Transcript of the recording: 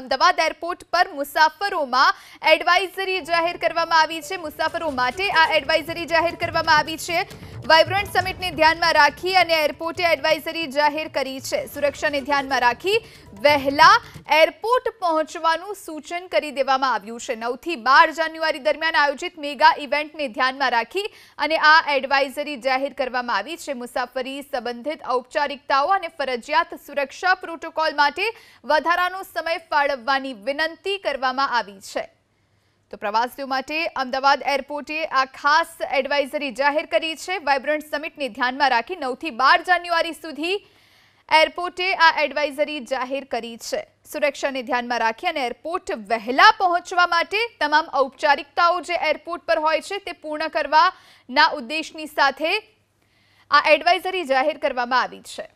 Ahmedabad airport પર મુસાફરોમાં advisory જાહેર કરવામાં આવી છે મુસાફરો માટે આ એડવાઇઝરી જાહેર કરવામાં આવી છે વાઇબ્રન્ટ સમિટને ધ્યાનમાં રાખી અને એરપોર્ટે એડવાઇઝરી જાહેર કરી છે સુરક્ષાને ધ્યાનમાં રાખી વહેલા એરપોર્ટ પહોંચવાનું સૂચન કરી દેવામાં આવ્યું છે નવથી બાર જાન્યુઆરી દરમિયાન આયોજિત મેગા ઇવેન્ટને ધ્યાનમાં રાખી અને આ એડવાઇઝરી જાહેર કરવામાં આવી છે મુસાફરી સંબંધિત ઔપચારિકતાઓ અને ફરજિયાત સુરક્ષા પ્રોટોકોલ માટે વધારાનો સમય ફાળવવાની વિનંતી કરવામાં આવી છે પ્રવાસીઓ માટે અમદાવાદ એરપોર્ટે આ ખાસ એડવાઇઝરી જાહેર કરી છે વાઇબ્રન્ટ સમિટને ધ્યાનમાં રાખી 9 થી 12 જાન્યુઆરી સુધી એરપોર્ટે આ એડવાઇઝરી જાહેર કરી છે સુરક્ષાને ધ્યાનમાં રાખીને એરપોર્ટ વહેલા પહોંચવા માટે તમામ औपचारिकताઓ જે એરપોર્ટ પર હોય છે તે પૂર્ણ કરવાના ઉદ્દેશની સાથે આ એડવાઇઝરી જાહેર કરવામાં આવી છે